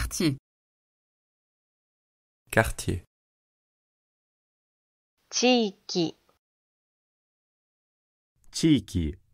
quartier. Quartier. Chiki. Chiki.